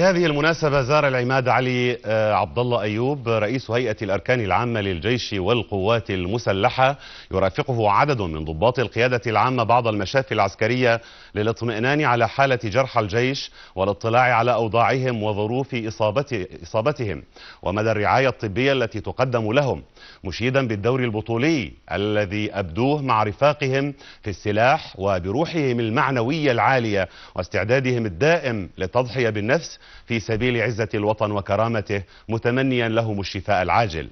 هذه المناسبة زار العماد علي آه، عبد الله أيوب رئيس هيئة الأركان العامة للجيش والقوات المسلحة يرافقه عدد من ضباط القيادة العامة بعض المشافي العسكرية للاطمئنان على حالة جرحى الجيش والاطلاع على أوضاعهم وظروف إصابت إصابتهم ومدى الرعاية الطبية التي تقدم لهم مشيدا بالدور البطولي الذي أبدوه مع رفاقهم في السلاح وبروحهم المعنوية العالية واستعدادهم الدائم للتضحية بالنفس في سبيل عزة الوطن وكرامته متمنيا لهم الشفاء العاجل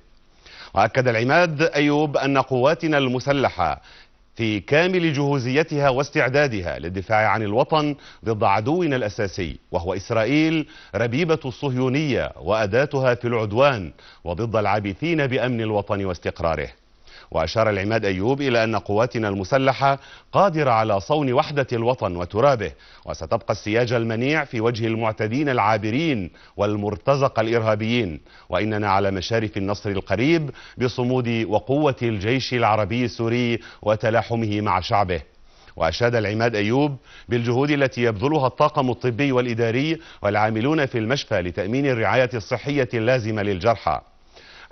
وأكد العماد أيوب أن قواتنا المسلحة في كامل جهوزيتها واستعدادها للدفاع عن الوطن ضد عدونا الأساسي وهو إسرائيل ربيبة الصهيونية وأداتها في العدوان وضد العابثين بأمن الوطن واستقراره وأشار العماد أيوب إلى أن قواتنا المسلحة قادرة على صون وحدة الوطن وترابه وستبقى السياج المنيع في وجه المعتدين العابرين والمرتزق الإرهابيين وإننا على مشارف النصر القريب بصمود وقوة الجيش العربي السوري وتلاحمه مع شعبه وأشاد العماد أيوب بالجهود التي يبذلها الطاقم الطبي والإداري والعاملون في المشفى لتأمين الرعاية الصحية اللازمة للجرحى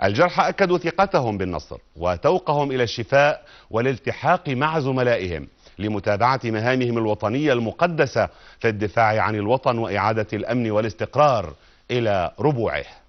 الجرحى أكدوا ثقتهم بالنصر وتوقهم إلى الشفاء والالتحاق مع زملائهم لمتابعة مهامهم الوطنية المقدسة في الدفاع عن الوطن وإعادة الأمن والاستقرار إلى ربوعه